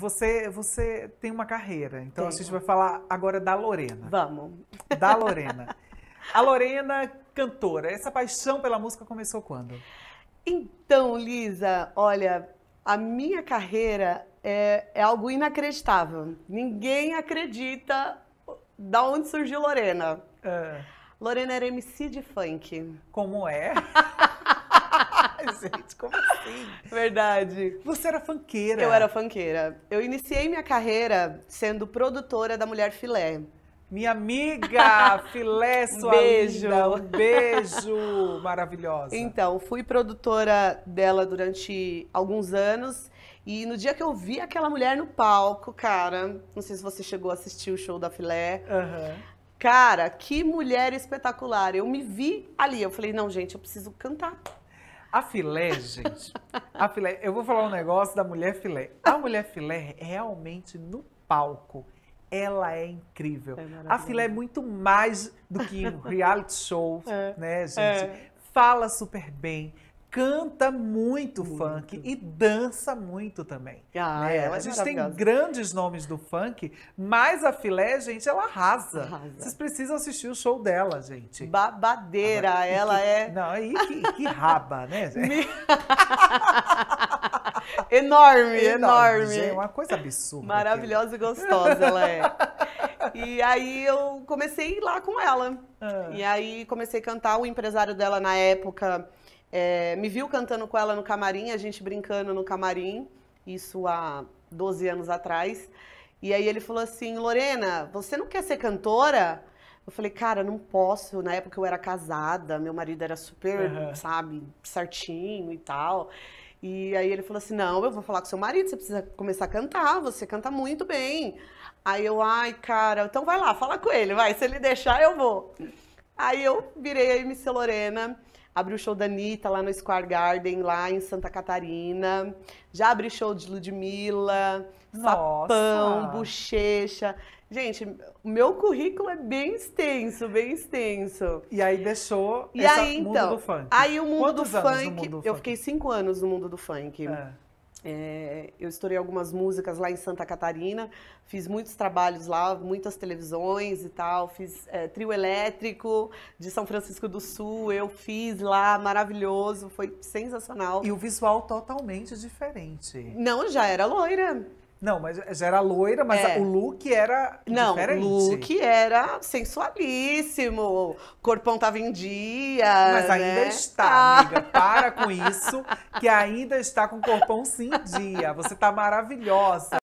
você, você tem uma carreira, então Tenho. a gente vai falar agora da Lorena. Vamos. Da Lorena. a Lorena, cantora, essa paixão pela música começou quando? Então, Lisa, olha, a minha carreira é, é algo inacreditável. Ninguém acredita da onde surgiu Lorena. É. Lorena era MC de funk. Como é? gente, como assim? Verdade. Você era fanqueira. Eu era fanqueira. Eu iniciei minha carreira sendo produtora da Mulher Filé. Minha amiga, filé sua beijo. Linda, um beijo maravilhosa. Então, fui produtora dela durante alguns anos e no dia que eu vi aquela mulher no palco, cara, não sei se você chegou a assistir o show da Filé. Uhum. Cara, que mulher espetacular. Eu me vi ali, eu falei, não, gente, eu preciso cantar a filé, gente, a filé, eu vou falar um negócio da mulher filé. A mulher filé realmente no palco, ela é incrível. É a filé é muito mais do que reality show, é. né, gente? É. Fala super bem, canta muito funk e dança muito também. Ah, né? é, a gente tem grandes nomes do funk, mas a filé, gente, ela arrasa. arrasa. Vocês precisam assistir o show dela, gente. Babadeira, ah, ela que, é. Não, e que, que raba, né, gente? enorme, enorme. enorme. uma coisa absurda. Maravilhosa e gostosa ela é. E aí eu comecei lá com ela. Ah. E aí comecei a cantar. O empresário dela na época é, me viu cantando com ela no camarim, a gente brincando no camarim, isso há 12 anos atrás. E aí ele falou assim: Lorena, você não quer ser cantora? Eu falei, cara, não posso. Na época eu era casada, meu marido era super, uhum. sabe, certinho e tal. E aí ele falou assim: não, eu vou falar com seu marido, você precisa começar a cantar, você canta muito bem. Aí eu, ai, cara, então vai lá, fala com ele, vai, se ele deixar, eu vou. Aí eu virei a MC Lorena. Abri o show da Anitta lá no Square Garden, lá em Santa Catarina. Já abri show de Ludmilla, Nossa. Sapão, Bochecha. Gente, meu currículo é bem extenso, bem extenso. E aí deixou e essa aí, mundo então, do funk. Aí o mundo do funk. Mundo do eu fiquei cinco anos no mundo do funk. É. É, eu estourei algumas músicas lá em Santa Catarina, fiz muitos trabalhos lá, muitas televisões e tal, fiz é, trio elétrico de São Francisco do Sul, eu fiz lá, maravilhoso, foi sensacional. E o visual totalmente diferente. Não, já era loira. Não, mas é, era loira, mas é. o look era Não, diferente. o look era sensualíssimo, o corpão tava em dia, Mas ainda né? está, ah. amiga, para com isso, que ainda está com o corpão sim em dia, você tá maravilhosa.